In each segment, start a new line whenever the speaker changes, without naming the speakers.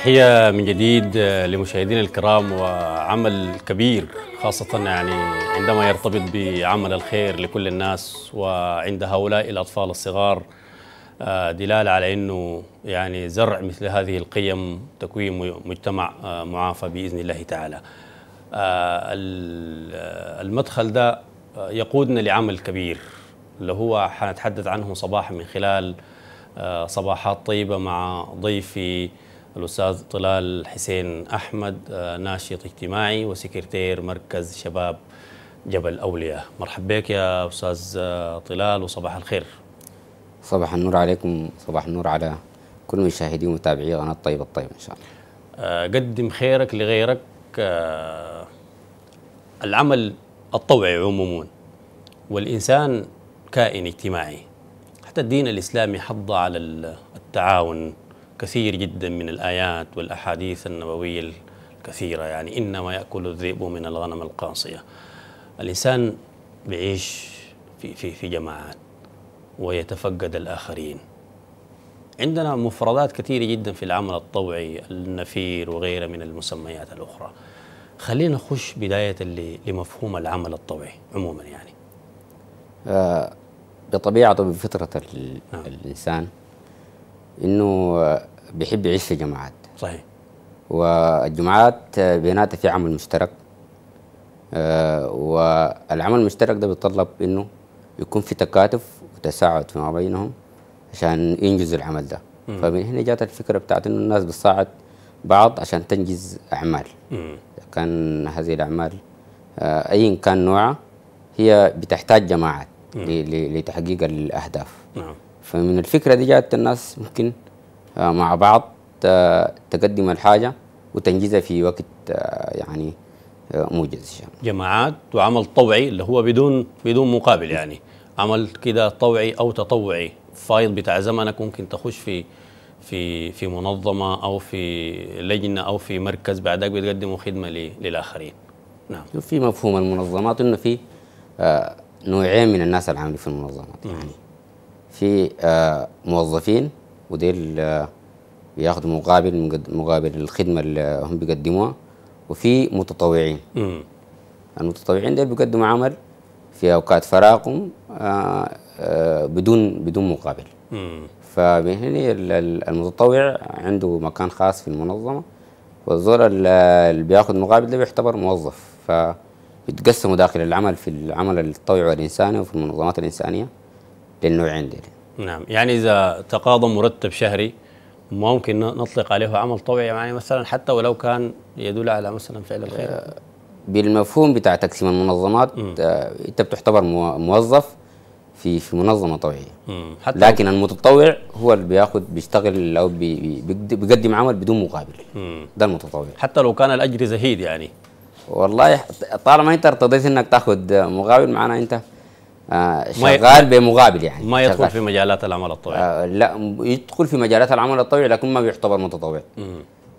تحية من جديد آه، لمشاهدينا الكرام وعمل كبير خاصة يعني عندما يرتبط بعمل الخير لكل الناس وعند هؤلاء الأطفال الصغار آه، دلالة على أنه يعني زرع مثل هذه القيم تكوين مجتمع آه، معافى بإذن الله تعالى المدخل ده يقودنا لعمل كبير اللي هو حنتحدث عنه صباحا من خلال صباحات طيبة مع ضيفي الأستاذ طلال حسين أحمد آه، ناشط اجتماعي وسكرتير مركز شباب جبل أولياء مرحب بك يا أستاذ آه، طلال وصباح الخير
صباح النور عليكم صباح النور على كل مشاهدي ومتابعي قناة الطيب الطيب إن شاء الله
آه، قدم خيرك لغيرك العمل الطوعي عموما والإنسان كائن اجتماعي حتى الدين الإسلامي حض على التعاون كثير جدا من الآيات والأحاديث النبوية الكثيرة يعني إنما يأكل الذئب من الغنم القاصية الإنسان بيعيش في, في, في جماعات ويتفقد الآخرين عندنا مفردات كثيرة جدا في العمل الطوعي النفير وغيره من المسميات الأخرى خلينا نخش بداية لمفهوم العمل الطوعي عموما يعني
آه بطبيعته بفطرة نعم. الإنسان انه بيحب يعيش في جماعات صحيح والجماعات بيناتها في عمل مشترك آه، والعمل المشترك ده بيتطلب انه يكون في تكاتف وتساعد فيما بينهم عشان ينجزوا العمل ده مم. فمن هنا جات الفكره بتاعت انه الناس بتساعد بعض عشان تنجز اعمال مم. كان هذه الاعمال آه، ايا كان نوعها هي بتحتاج جماعات لتحقيق الاهداف نعم. فمن الفكرة دي جاءت الناس ممكن آه، مع بعض آه، تقدم الحاجة وتنجزها في وقت آه، يعني موجز جماعات وعمل طوعي اللي هو بدون بدون
مقابل يعني عمل كده طوعي او تطوعي فايض بتاع زمنك ممكن تخش في في في منظمه او في لجنه او في مركز بعدك بتقدموا خدمه للاخرين
نعم في مفهوم المنظمات انه في نوعين من الناس العاملين في المنظمات يعني في آه، موظفين وديل آه، بياخذوا مقابل مقابل الخدمه اللي هم بيقدموها وفي متطوعين مم. المتطوعين ديل بيقدموا عمل في اوقات فراغهم آه، بدون بدون مقابل فمن المتطوع عنده مكان خاص في المنظمه والزول اللي بياخذ مقابل ده بيعتبر موظف فبيتقسموا داخل العمل في العمل التطوعي والانساني وفي المنظمات الانسانيه للنوعين دي
نعم يعني إذا تقاضى مرتب شهري ممكن نطلق عليه عمل طوعي يعني مثلا حتى ولو كان يدل على مثلا فعل الخير آه،
بالمفهوم بتاع تقسيم المنظمات آه، انت بتعتبر موظف في في منظمه طوعيه حتى لكن المتطوع هو اللي بياخذ بيشتغل او بيقدم عمل بدون مقابل مم. ده المتطوع حتى
لو كان الاجر
زهيد يعني والله طالما انت ارتضيت انك تاخذ مقابل معناه انت آه، شغال بمقابل يعني ما يدخل شغال. في مجالات العمل الطوعي آه، لا يدخل في مجالات العمل الطوعي لكن ما بيعتبر متطوع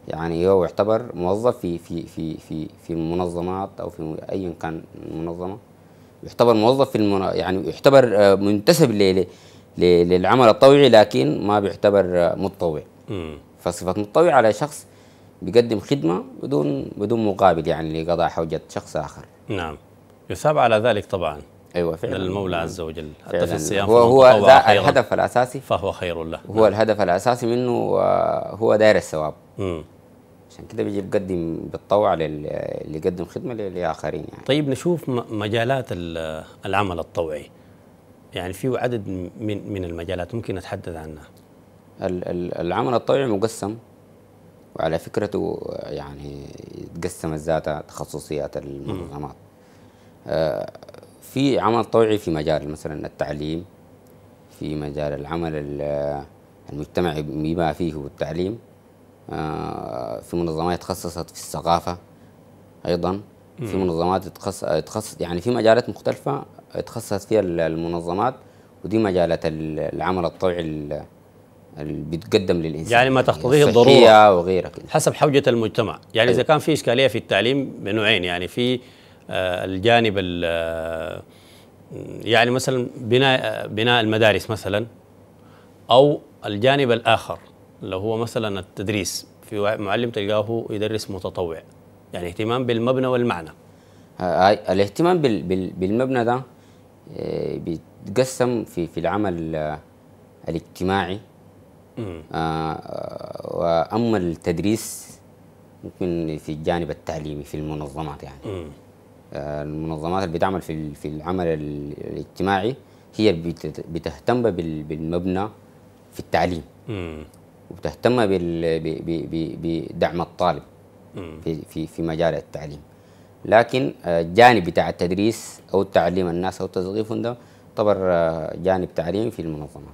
يعني هو يعتبر موظف في في في في في منظمات او في ايا كان منظمه يعتبر موظف في المنا... يعني يعتبر آه، منتسب ل... ل... للعمل الطوعي لكن ما بيعتبر متطوع فصفه متطوع على شخص بيقدم خدمه بدون بدون مقابل يعني لقضاء حوجه شخص اخر
نعم يثاب على ذلك طبعا ايوه فعلا للمولى عز وجل حتى فعلا. في الصيام هو هو الهدف
الاساسي فهو خير له هو نعم. الهدف الاساسي منه آه، هو داير الثواب عشان كده بيجي بقدم بالطوع اللي يقدم خدمه لاخرين يعني
طيب نشوف مجالات العمل الطوعي يعني في عدد من من المجالات ممكن نتحدث عنها
العمل الطوعي مقسم وعلى فكرته يعني تقسمت ذاتها تخصصيات المنظمات آه، في عمل طوعي في مجال مثلا التعليم في مجال العمل المجتمعي بما فيه التعليم آه، في منظمات تخصصت في الثقافة أيضا في منظمات تخصص يعني في مجالات مختلفة تخصصت فيها المنظمات ودي مجالات العمل الطوعي اللي بتقدم للإنسان يعني ما تقتضيه يعني الضرورة وغيرك
حسب حوجة المجتمع يعني أيوة. إذا كان في إشكالية في التعليم بنوعين يعني في آه، الجانب آه، يعني مثلا بناء آه، بناء المدارس مثلا او الجانب الاخر اللي هو مثلا التدريس في معلم تلقاه يدرس متطوع يعني اهتمام بالمبنى والمعنى
الاهتمام بالمبنى ده بيتقسم في في العمل الاجتماعي واما التدريس ممكن في الجانب التعليمي في المنظمات يعني المنظمات اللي بتعمل في في العمل الاجتماعي هي بتهتم بالمبنى في التعليم وبتهتم بدعم الطالب في في في مجال التعليم لكن الجانب آه، بتاع التدريس او تعليم الناس او تثقيفهم ده يعتبر آه، جانب تعليمي في المنظمه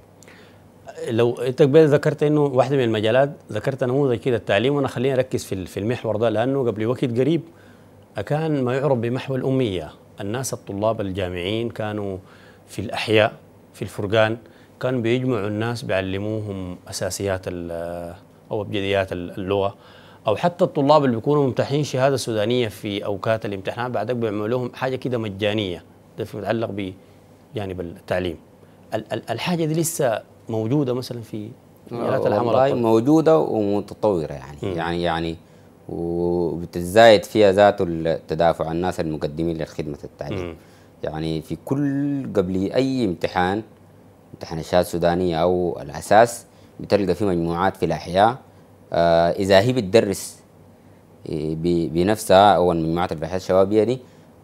لو انت ذكرت انه واحده من المجالات ذكرت نموذج كده التعليم وانا خليني اركز في في المحور ده لانه قبل وقت قريب كان ما يعرف بمحو الأمية الناس الطلاب الجامعين كانوا في الأحياء في الفرقان كانوا بيجمعوا الناس بيعلموهم أساسيات أو أبجديات اللغة أو حتى الطلاب اللي بيكونوا ممتحنين شهادة سودانية في أوقات الامتحان بعدك بيعملوا لهم حاجة كده مجانية ده فيما يتعلق بجانب التعليم الحاجة دي لسه موجودة مثلا في مجالات آه، العمل والله
موجودة ومتطورة يعني م. يعني يعني وبتزايد فيها ذاته التدافع الناس المقدمين لخدمه التعليم يعني في كل قبل اي امتحان امتحان الشهادة السودانية او الاساس بتلقى في مجموعات الأحياء آه اذا هي بتدرس آه، بنفسها او المجموعات الباحثه الشبابيه دي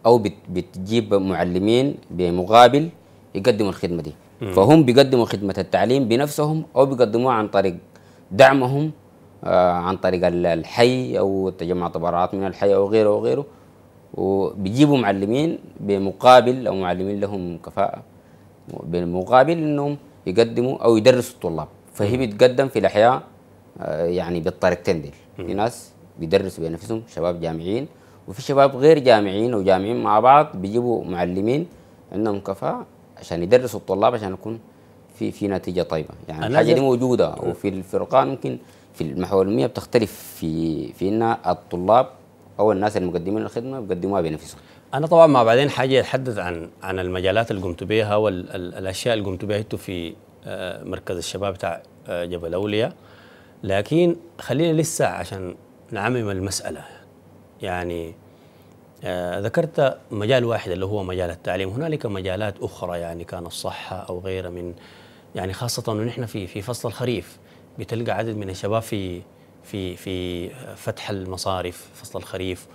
او بتجيب معلمين بمقابل يقدموا الخدمه دي مم. فهم بيقدموا خدمه التعليم بنفسهم او بيقدموها عن طريق دعمهم آه، عن طريق الحي او تجمع تبرعات من الحي او غيره وغيره وبيجيبوا معلمين بمقابل او معلمين لهم كفاءه بالمقابل انهم يقدموا او يدرسوا الطلاب فهي بتقدم في الاحياء آه، يعني بالطريقتين دي في ناس بيدرسوا بنفسهم شباب جامعيين وفي شباب غير جامعيين وجامعين مع بعض بيجيبوا معلمين عندهم كفاءه عشان يدرسوا الطلاب عشان يكون في في نتيجه طيبه يعني الحاجه دي موجوده أه. وفي الفرقان ممكن في المحور العلميه بتختلف في في ان الطلاب او الناس المقدمين للخدمه بيقدموها بنفسهم انا طبعا ما بعدين
حاجه اتحدث عن عن المجالات اللي قمت بها والاشياء اللي قمت بها في آه، مركز الشباب بتاع آه، جبل اولياء لكن خلينا لسه عشان نعمم المساله يعني آه، ذكرت مجال واحد اللي هو مجال التعليم هنالك مجالات اخرى يعني كان الصحه او غيرها من يعني خاصه ونحن نحن في في فصل الخريف بتلقى عدد من الشباب في في في فتح المصارف فصل الخريف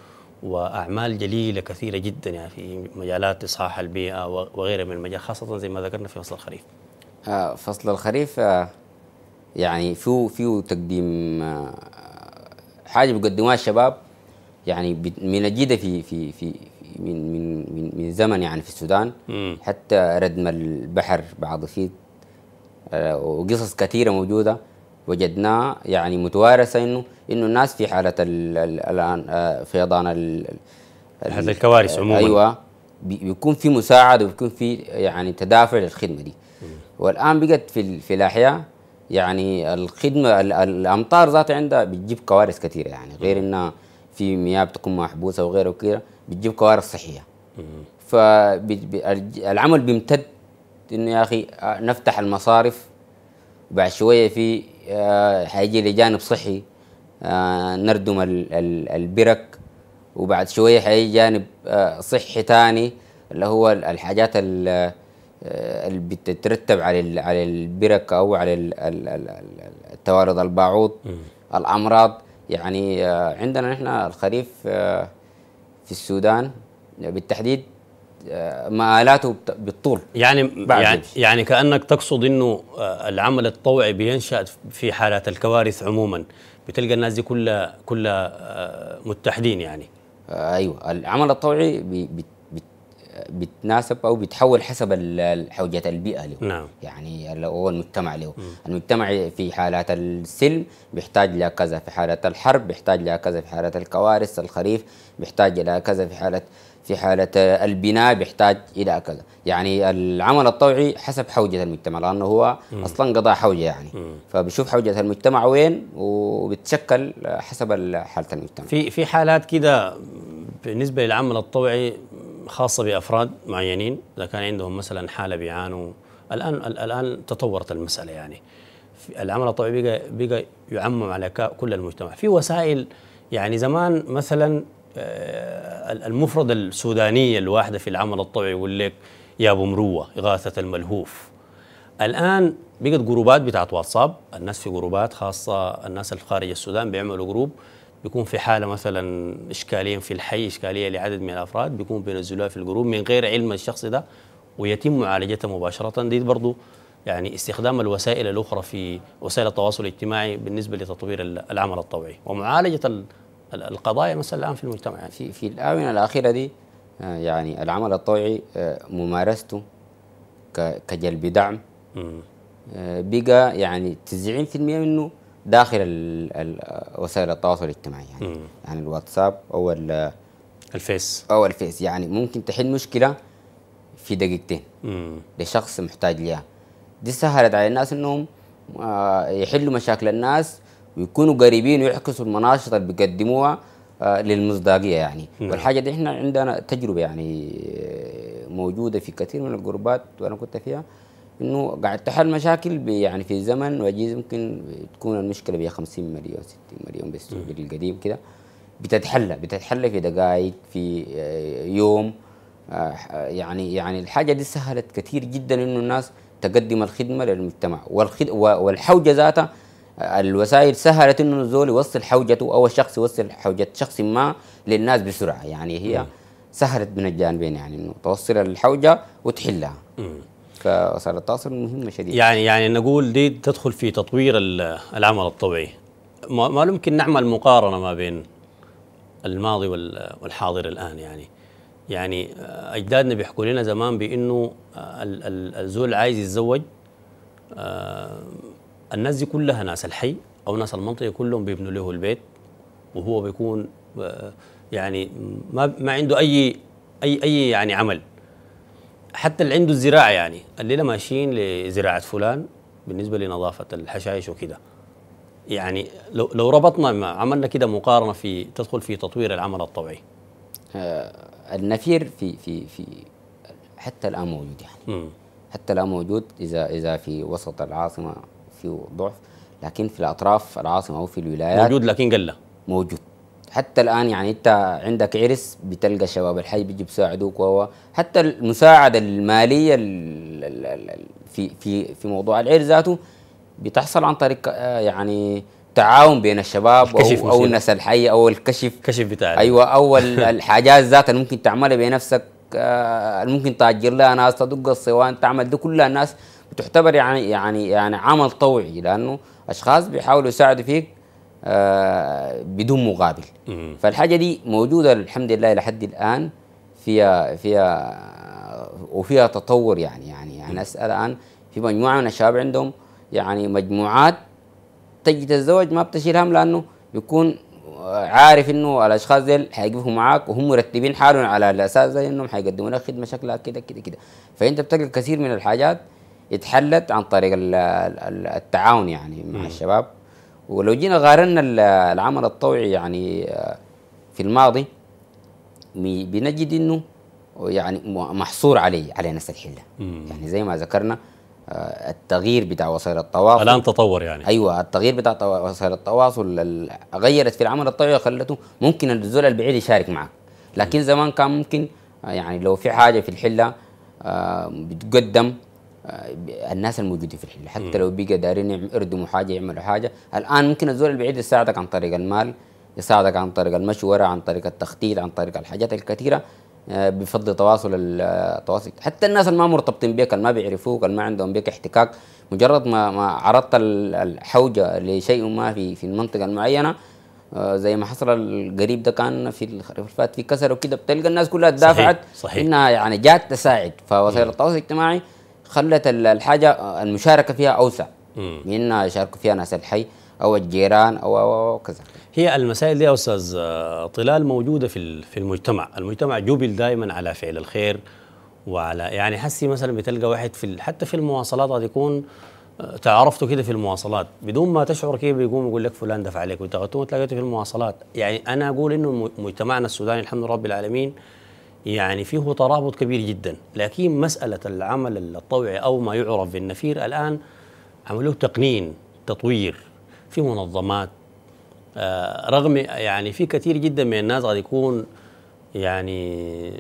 واعمال جليله كثيره جدا يعني في مجالات اصحاح البيئه وغيرها من المجالات خاصه زي ما ذكرنا في فصل الخريف.
آه، فصل الخريف آه، يعني فيه فيه تقديم آه، حاجه بيقدموها الشباب يعني من الجيده في في في من من من من زمن يعني في السودان حتى ردم البحر بعض فيه وقصص كثيره موجوده وجدناه يعني متوارثه انه انه الناس في حاله الان آه، فيضان هذا الكوارث عموما ايوه بيكون في مساعده وبيكون في يعني تدافع للخدمه دي والان بقت في في الاحياء يعني الخدمه الامطار ذاتها عندها بتجيب كوارث كثيره يعني غير انها في مياه بتكون محبوسه وغيره وكذا بتجيب كوارث صحيه فالعمل بيمتد انه يا اخي آه، نفتح المصارف بعد شويه في آه، حيجي لي جانب صحي آه، نردم البرك وبعد شويه حيجي جانب آه، صحي ثاني اللي هو الحاجات اللي بتترتب على على البرك او على التوارد الباعوض الامراض يعني عندنا نحن الخريف في السودان بالتحديد مآلاته بالطول يعني يعني,
يعني كأنك تقصد أنه آه، العمل الطوعي بينشأ في حالات الكوارث عموما بتلقى الناس دي كلها كلها آه، متحدين يعني
آه، ايوه العمل الطوعي بتناسب او بتحول حسب حوجه البيئه له نعم. يعني هو المجتمع له م. المجتمع في حالات السلم بيحتاج الى كذا في حالات الحرب بيحتاج الى كذا في حالات الكوارث الخريف بيحتاج الى كذا في حاله في حالة البناء بيحتاج إلى كذا يعني العمل الطوعي حسب حوجة المجتمع لأنه هو م. أصلا قضاء حوجة يعني م. فبشوف حوجة المجتمع وين وبتشكل حسب حالة المجتمع في في حالات كده
بالنسبة للعمل الطوعي خاصة بأفراد معينين إذا كان عندهم مثلا حالة بيعانوا الآن الآن تطورت المسألة يعني العمل الطوعي بقى بقى يعمم على كل المجتمع في وسائل يعني زمان مثلا آه، المفردة السودانية الواحدة في العمل الطبيعي يقول لك يا ابو مروة إغاثة الملهوف الآن بقت جروبات بتاعت واتساب الناس في جروبات خاصة الناس الخارج خارج السودان بيعملوا جروب بيكون في حالة مثلا إشكالية في الحي إشكالية لعدد من الأفراد بيكون بينزلوها في الجروب من غير علم الشخص ده ويتم معالجتها مباشرة دي برضو يعني استخدام الوسائل الأخرى في وسائل التواصل
الاجتماعي بالنسبة لتطوير العمل الطوعي ومعالجة القضايا مثلا الان في المجتمع يعني. في في الاونه الاخيره دي آه، يعني العمل الطوعي آه، ممارسته كجلب دعم آه، بقى يعني 90% منه داخل وسائل التواصل الاجتماعي يعني, يعني الواتساب او الفيس او الفيس يعني ممكن تحل مشكله في دقيقتين لشخص محتاج ليها دي سهلت على الناس انهم يحلوا مشاكل الناس ويكونوا قريبين ويعكسوا المناشط اللي بيقدموها آه، للمصداقيه يعني مم. نعم. والحاجه دي احنا عندنا تجربه يعني آه، موجوده في كثير من الجروبات وانا كنت فيها انه قاعد تحل مشاكل يعني في زمن وجيز ممكن تكون المشكله ب 50 مليون 60 مليون بالسوق نعم. القديم كده بتتحلى بتتحلى في دقائق في آه، يوم يعني يعني الحاجه دي سهلت كثير جدا انه الناس تقدم الخدمه للمجتمع والحوجه ذاتها الوسائل سهلت انه الزول يوصل حوجته او الشخص يوصل حوجه شخص ما للناس بسرعه يعني هي سهلت من الجانبين يعني انه توصل الحوجه وتحلها فوسائل التواصل مهمه شديد يعني
يعني نقول دي تدخل في تطوير العمل الطبيعي ما, ما نعمل مقارنه ما بين الماضي والحاضر الان يعني يعني اجدادنا بيحكوا لنا زمان بانه الزول عايز يتزوج آه، الناس دي كلها ناس الحي او ناس المنطقه كلهم بيبنوا له البيت وهو بيكون آه، يعني ما ما عنده اي اي اي يعني عمل حتى اللي عنده الزراعه يعني الليله ماشيين لزراعه فلان بالنسبه لنظافه الحشائش وكده يعني لو لو ربطنا ما عملنا كده مقارنه في تدخل في تطوير العمل الطبيعي
آه النفير في في في حتى الان موجود يعني م. حتى الان موجود اذا اذا في وسط العاصمه فيه ضعف لكن في الاطراف العاصمه او في الولايات موجود لكن قله موجود حتى الان يعني انت عندك عرس بتلقى شباب الحي بيجي بيساعدوك وهو حتى المساعده الماليه في في في موضوع العرس ذاته بتحصل عن طريق آه، يعني تعاون بين الشباب كشف او, أو الناس الحي او الكشف كشف بتاع ايوه او الحاجات ذات اللي ممكن تعملها بنفسك آه، ممكن تاجر لها ناس تدق الصوان تعمل دي كلها الناس تعتبر يعني يعني يعني عمل طوعي لانه اشخاص بيحاولوا يساعدوا فيك آه بدون مقابل فالحاجه دي موجوده الحمد لله لحد الان فيها فيها وفيها تطور يعني يعني يعني اسال الان في مجموعه من الشباب عندهم يعني مجموعات تجي تتزوج ما بتشيل هم لانه بيكون عارف انه الاشخاص ديل حيقفوا معاك وهم مرتبين حالهم على الاساس ده انهم حيقدموا لك خدمه شكلها كده كده كده فانت بتلقى كثير من الحاجات اتحلت عن طريق التعاون يعني مع م. الشباب ولو جينا قارنا العمل الطوعي يعني آه، في الماضي بنجد انه يعني محصور عليه على نفس الحله م. يعني زي ما ذكرنا آه، التغيير بتاع وسائل التواصل الان تطور يعني ايوه التغيير بتاع وسائل التواصل غيرت في العمل الطوعي خلته ممكن الزول البعيد يشارك معك لكن زمان كان ممكن آه، يعني لو في حاجه في الحله بتقدم آه، الناس الموجودين في الحله حتى لو بقى دارين يردموا حاجه يعملوا حاجه الان ممكن الزول البعيد يساعدك عن طريق المال يساعدك عن طريق المشوره عن طريق التخطيط عن طريق الحاجات الكثيره آه، بفضل تواصل التواصل آه، حتى الناس اللي ما مرتبطين بك اللي ما بيعرفوك اللي ما عندهم بك احتكاك مجرد ما ما عرضت الحوجه لشيء ما في في المنطقه المعينه زي ما حصل القريب ده كان في الخريف اللي فات في كسر وكده بتلقى الناس كلها تدافعت صحيح. صحيح. انها يعني جات تساعد فوسائل التواصل الاجتماعي خلت الحاجه آه، المشاركه فيها اوسع من انها يشاركوا فيها ناس الحي او الجيران او كذا هي المسائل دي يا استاذ آه، طلال موجوده في
في المجتمع، المجتمع جبل دائما على فعل الخير وعلى يعني حسي مثلا بتلقى واحد في حتى في المواصلات قد يكون آه، تعرفته كده في المواصلات بدون ما تشعر كيف بيقوم يقول لك فلان دفع عليك وتغطوه تلاقيته في المواصلات، يعني انا اقول انه مجتمعنا السوداني الحمد لله رب العالمين يعني فيه ترابط كبير جدا لكن مسألة العمل الطوعي أو ما يعرف بالنفير الآن عملوه تقنين تطوير في منظمات آه، رغم يعني في كثير جدا من الناس قد يكون يعني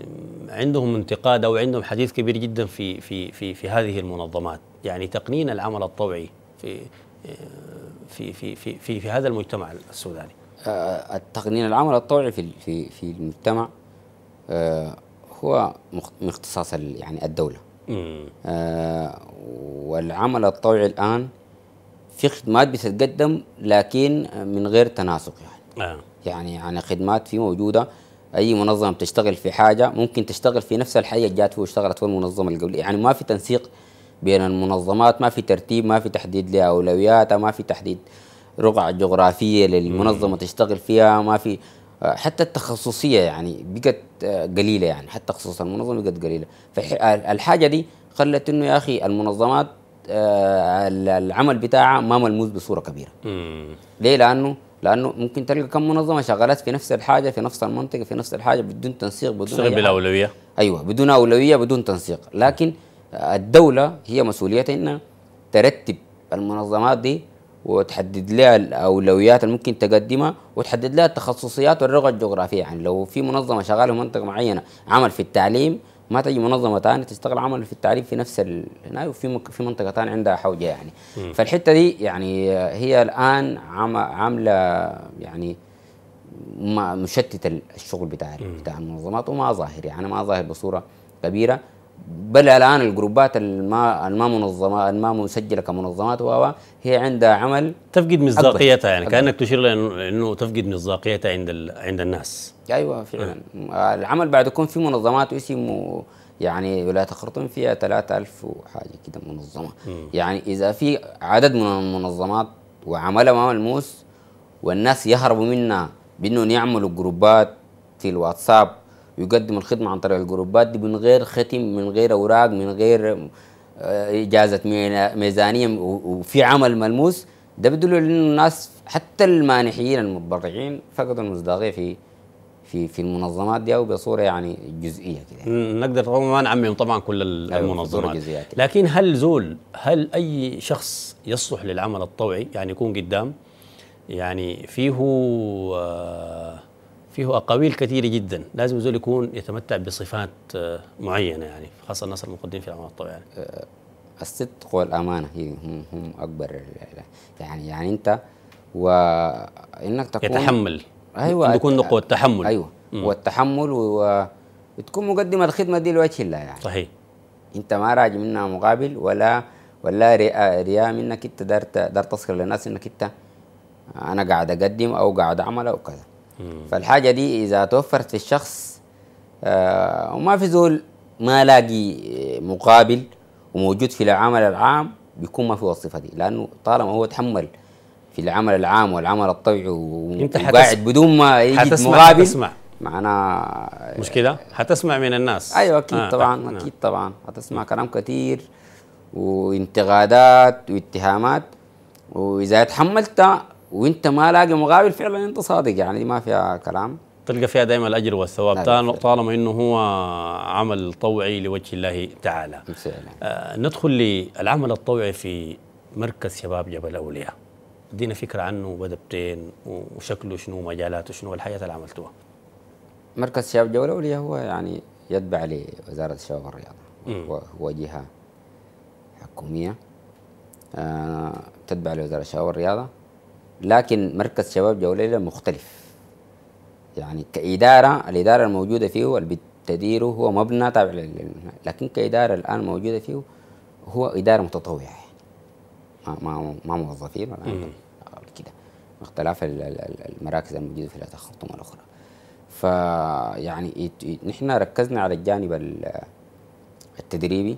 عندهم انتقاد او عندهم حديث كبير جدا في في في في هذه المنظمات يعني تقنين العمل الطوعي في في في في, في, في هذا المجتمع السوداني
آه، التقنين العمل الطوعي في في في المجتمع آه، هو من اختصاص يعني الدوله آه، والعمل الطوعي الان في خدمات بتتقدم لكن من غير تناسق يعني آه. يعني يعني خدمات في موجوده اي منظمه بتشتغل في حاجه ممكن تشتغل في نفس الحي اللي جات فيه واشتغلت في المنظمه القبليه يعني ما في تنسيق بين المنظمات ما في ترتيب ما في تحديد لاولوياتها ما في تحديد رقعة جغرافية للمنظمة مم. تشتغل فيها ما في حتى التخصصيه يعني بقت آه، قليله يعني حتى خصوصا المنظمه بقت قليله فالحاجه آه، دي خلت انه يا اخي المنظمات آه، العمل بتاعها ما ملموس بصوره كبيره ليه لانه لانه ممكن تلقى كم منظمه شغالات في نفس الحاجه في نفس المنطقه في نفس الحاجه بدون تنسيق بدون تشتغل بالاولويه ايوه بدون اولويه بدون تنسيق لكن الدوله هي مسؤوليتها انها ترتب المنظمات دي وتحدد لها الاولويات اللي ممكن تقدمها وتحدد لها التخصصيات والرغه الجغرافيه يعني لو في منظمه شغاله في منطقه معينه عمل في التعليم ما تجي منظمه ثانيه تشتغل عمل في التعليم في نفس هنا وفي في منطقه ثانيه عندها حوجه يعني م. فالحته دي يعني هي الان عامله يعني مشتت الشغل بتاع بتاع المنظمات وما ظاهر يعني ما ظاهر بصوره كبيره بل الان الجروبات الما الما منظمه الما مسجله كمنظمات و هي عندها عمل تفقد مصداقيتها يعني أكبر. كانك
تشير لانه تفقد مصداقيتها عند ال... عند الناس
ايوه فعلا أه. العمل بعد يكون في منظمات اسمه يعني ولايه الخرطوم فيها 3000 وحاجه كده منظمه م. يعني اذا في عدد من المنظمات وعملها ملموس والناس يهربوا منها بانهم يعملوا جروبات في الواتساب يقدم الخدمه عن طريق الجروبات دي من غير ختم من غير اوراق من غير آه، اجازه ميزانيه وفي عمل ملموس ده بيدل انه الناس حتى المانحيين المتبرعين فقدوا المصداقيه في في في المنظمات دي بصوره يعني جزئيه كده
نقدر طبعا ما نعمم طبعا
كل أيوة، المنظمات
لكن هل زول هل اي شخص يصلح للعمل الطوعي يعني يكون قدام يعني فيه آه فيه اقاويل كثيره جدا لازم الزول يكون يتمتع بصفات آه، معينه يعني خاصه الناس المقدمين في الاعمال الطويله يعني.
آه، الصدق والامانه هم هم اكبر يعني يعني انت وانك تكون يتحمل ايوه يكون قوه تحمل ايوه مم. والتحمل وتكون مقدم الخدمه دي لوجه الله يعني صحيح انت ما راجع منها مقابل ولا ولا رياء منك انت دار دار تذكر للناس انك انت آه، انا قاعد اقدم او قاعد اعمل او كذا فالحاجة دي إذا توفرت في الشخص آه وما في زول ما لاقي مقابل وموجود في العمل العام بيكون ما في وظيفة دي لأنه طالما هو تحمل في العمل العام والعمل الطبيعي وقاعد بدون ما يجد مقابل حتسمع معناه آه، مش كده حتسمع من الناس ايوه اكيد آه طبعا آه. اكيد آه. طبعا حتسمع كلام كثير وانتقادات واتهامات واذا تحملت وانت ما لاقي مقابل فعلا انت صادق يعني ما فيها كلام
تلقى فيها دائما الاجر والثواب طالما انه هو عمل طوعي لوجه الله تعالى آه ندخل للعمل الطوعي في مركز شباب جبل اولياء ادينا فكره عنه بدبتين وشكله شنو مجالاته شنو الحاجات اللي عملتوها
مركز شباب جبل اولياء هو يعني يتبع لوزاره الشباب والرياضه هو جهه حكوميه آه تتبع لوزاره الشباب والرياضه لكن مركز شباب جوليلة مختلف يعني كإدارة الإدارة الموجودة فيه واللي هو مبنى تابع لكن كإدارة الآن موجودة فيه هو إدارة متطوعة ما ما ما موظفين ولا كده باختلاف المراكز الموجودة في التخطم الأخرى فيعني نحن ركزنا على الجانب التدريبي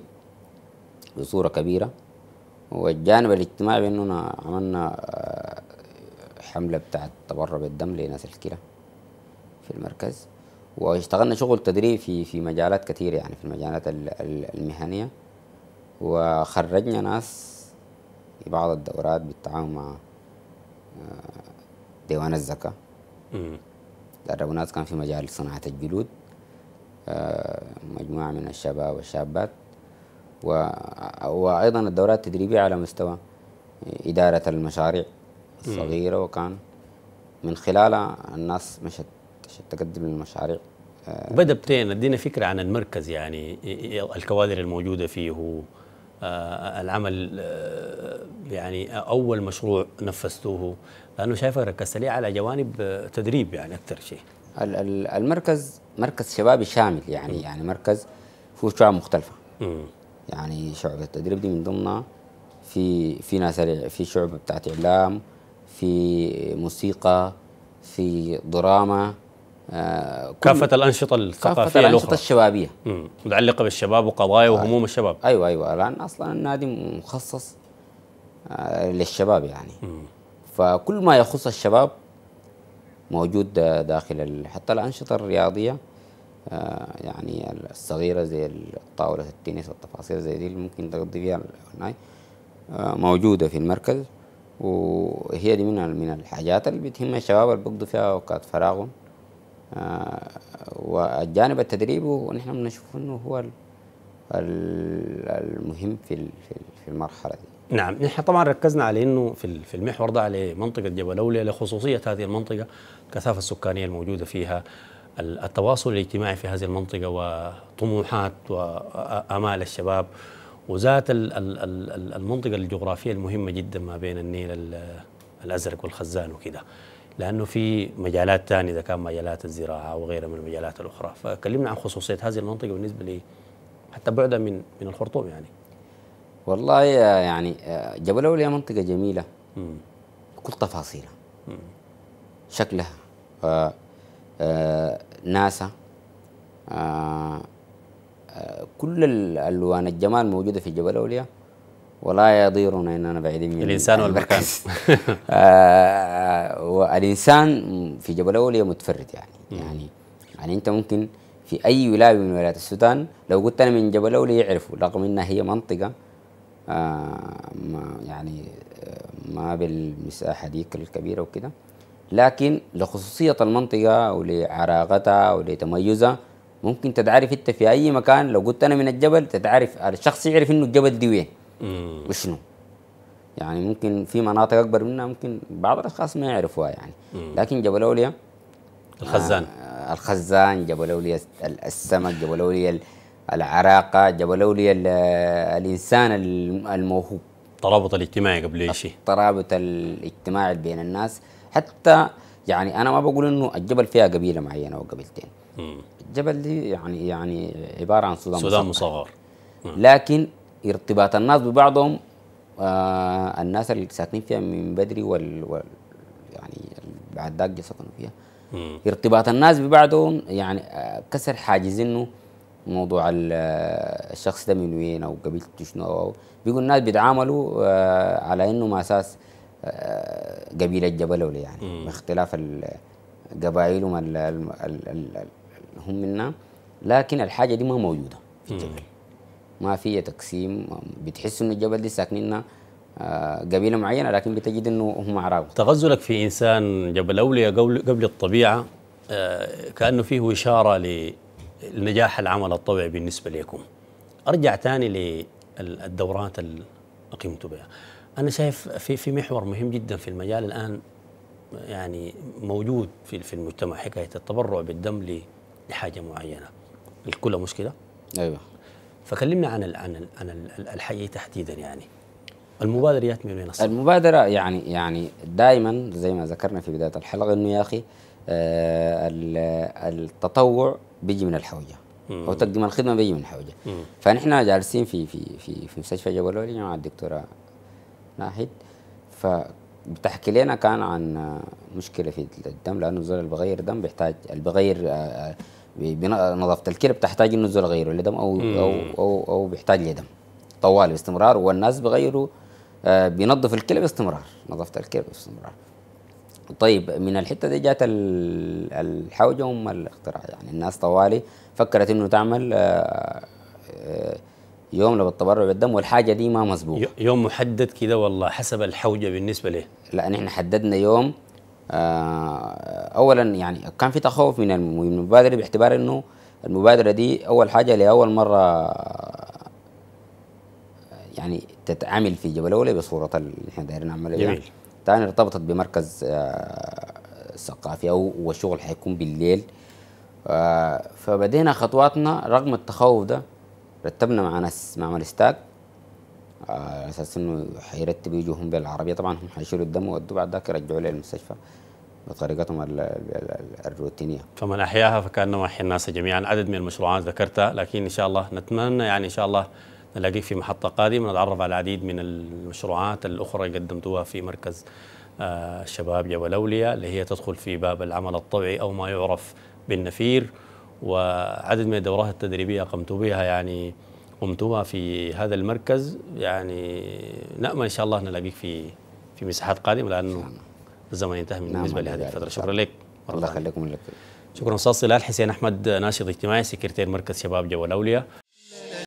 بصورة كبيرة والجانب الاجتماعي بأننا عملنا حمله بتاعه تبرع الدم لناس الكلى في المركز واشتغلنا شغل تدريب في في مجالات كثيره يعني في المجالات المهنيه وخرجنا ناس في بعض الدورات بالتعاون مع آه، ديوان الزكاه دربوا ناس كان في مجال صناعه الجلود آه، مجموعه من الشباب والشابات وايضا الدورات التدريبيه على مستوى اداره المشاريع صغيرة وكان من خلالها الناس مشت مشت تقدم المشاريع آه، بدا
بتين ادينا فكره عن المركز يعني الكوادر الموجوده فيه آه، العمل آه، يعني اول مشروع نفذتوه
لانه شايفه ركزت لي على جوانب
تدريب يعني اكثر شيء
المركز مركز شبابي شامل يعني م. يعني مركز فيه شعب مختلفه م. يعني شعب التدريب دي من ضمنها في في ناس في شعبه بتاعت اعلام في موسيقى في دراما آه، كافة الأنشطة الثقافية كافة الأنشطة الشبابية متعلقة بالشباب وقضايا آه. وهموم الشباب أيوة أيوة الآن أصلا النادي مخصص آه، للشباب يعني مم. فكل ما يخص الشباب موجود داخل حتى الأنشطة الرياضية يعني الصغيرة زي طاولة التنس والتفاصيل زي دي اللي ممكن تقضي فيها موجودة في المركز وهي دي من من الحاجات اللي بتهم الشباب اللي بيقضوا فيها اوقات فراغهم آه، والجانب التدريبي ونحن بنشوف انه هو المهم في في المرحله دي
نعم نحن طبعا ركزنا على انه في في المحور ده على منطقه جبل اولي لخصوصيه هذه المنطقه الكثافه السكانيه الموجوده فيها التواصل الاجتماعي في هذه المنطقه وطموحات وامال الشباب وذات المنطقه الجغرافيه المهمه جدا ما بين النيل الازرق والخزان وكده لانه في مجالات ثانيه اذا كان مجالات الزراعه وغيرها من المجالات الاخرى فكلمنا عن خصوصيه هذه المنطقه بالنسبه لي حتى بعدها من من الخرطوم يعني
والله يعني جبل اولياء منطقه جميله مم. بكل تفاصيلها شكلها آه، آه، ناسا آه، كل الوان الجمال موجوده في جبل اولياء ولا يضيرنا اننا بعيدين من الانسان والمكان آه، والانسان في جبل اولياء متفرد يعني يعني يعني انت ممكن في اي ولايه من ولايات السودان لو قلت انا من جبل اولياء يعرفوا رغم انها هي منطقه آه، ما يعني آه، ما بالمساحه ديك الكبيره وكده لكن لخصوصيه المنطقه ولعراقتها ولتميزها ممكن تتعرف انت في اي مكان لو قلت انا من الجبل تتعرف الشخص يعرف انه الجبل دي وين وشنو يعني ممكن في مناطق اكبر منها ممكن بعض الاشخاص ما يعرفوها يعني مم. لكن جبل اولياء الخزان آه الخزان جبل اولياء السمك جبل اولياء العراقه جبل اولياء الانسان الموهوب الترابط الاجتماعي قبل اي شيء الترابط الاجتماعي بين الناس حتى يعني انا ما بقول انه الجبل فيها قبيله معينه او قبيلتين جبل دي يعني يعني عباره عن سودان سودان مصغر نعم. لكن ارتباط الناس ببعضهم آه الناس اللي ساكنين فيها من بدري وال, وال يعني بعد ذاك سكنوا فيها مم. ارتباط الناس ببعضهم يعني آه كسر حاجز انه موضوع آه، الشخص ده من وين او قبيلته شنو او بيقول الناس بيتعاملوا آه على انه ما اساس آه، قبيله جبل ولا يعني باختلاف قبائلهم هم منا لكن الحاجه دي ما موجوده في الجبل ما في تقسيم بتحس انه الجبل دي ساكنين آه، قبيله معينه لكن بتجد انه هم عرب تغزلك
في انسان جبل اولياء قبل الطبيعه آه، كانه فيه اشاره لنجاح العمل الطبيعي بالنسبه لكم ارجع ثاني للدورات اللي قمتوا بها انا شايف في في محور مهم جدا في المجال الان يعني موجود في في المجتمع حكايه التبرع بالدم لحاجه معينه الكل مشكله ايوه فكلمنا عن الـ عن عن ال الحي تحديدا يعني المبادره جات من وين
المبادره يعني يعني دائما زي ما ذكرنا في بدايه الحلقه انه يا اخي آه التطوع بيجي من الحوجه او تقديم الخدمه بيجي من الحوجه فنحن جالسين في في في في مستشفى جبل الولي مع الدكتوره ناهد فبتحكي لنا كان عن مشكله في الدم لانه الزول اللي بغير دم بيحتاج اللي بغير آه، آه، نظافه الكلى بتحتاج انه الزول غيره لدم او او او, أو بيحتاج لدم طوال باستمرار والناس بغيروا آه بينظف الكلى باستمرار نظافه الكلى باستمرار طيب من الحته دي جات الحوجه ام الاختراع يعني الناس طوالي فكرت انه تعمل آه، آه، يوم للتبرع بالدم والحاجه دي ما مسبوقه
يوم محدد كده والله حسب الحوجه بالنسبه له
لا نحن حددنا يوم آه، اولا يعني كان في تخوف من المبادره باعتبار انه المبادره دي اول حاجه لاول مره آه، يعني تتعامل في جبل اولى بصوره اللي احنا دايرين نعملها يعني. جميل ثاني ارتبطت بمركز آه، ثقافي او والشغل حيكون بالليل فبدينا خطواتنا رغم التخوف ده رتبنا مع ناس مع مالستاك على اساس انه حيرتبوا يجوا هم بالعربيه طبعا هم حيشيلوا الدم ويودوه بعد ذاك يرجعوا للمستشفى بطريقتهم الروتينيه. فمن احياها فكانما احيا الناس
جميعا، عدد من المشروعات ذكرتها لكن ان شاء الله نتمنى يعني ان شاء الله نلاقيك في محطه قادمه نتعرف على العديد من المشروعات الاخرى اللي قدمتوها في مركز آه، الشباب جبل اولياء اللي هي تدخل في باب العمل الطوعي او ما يعرف بالنفير وعدد من الدورات التدريبيه قمت بها يعني قمتها في هذا المركز يعني نأمل إن شاء الله نلاقيك في في مساحات قادمة لأنه نعم. الزمن ينتهي من نعم، بالنسبة لهذه الفترة شكرا لك الله يخليكم لك شكرا استاذ صلاح حسين احمد ناشط اجتماعي سكرتير مركز شباب جو الاولياء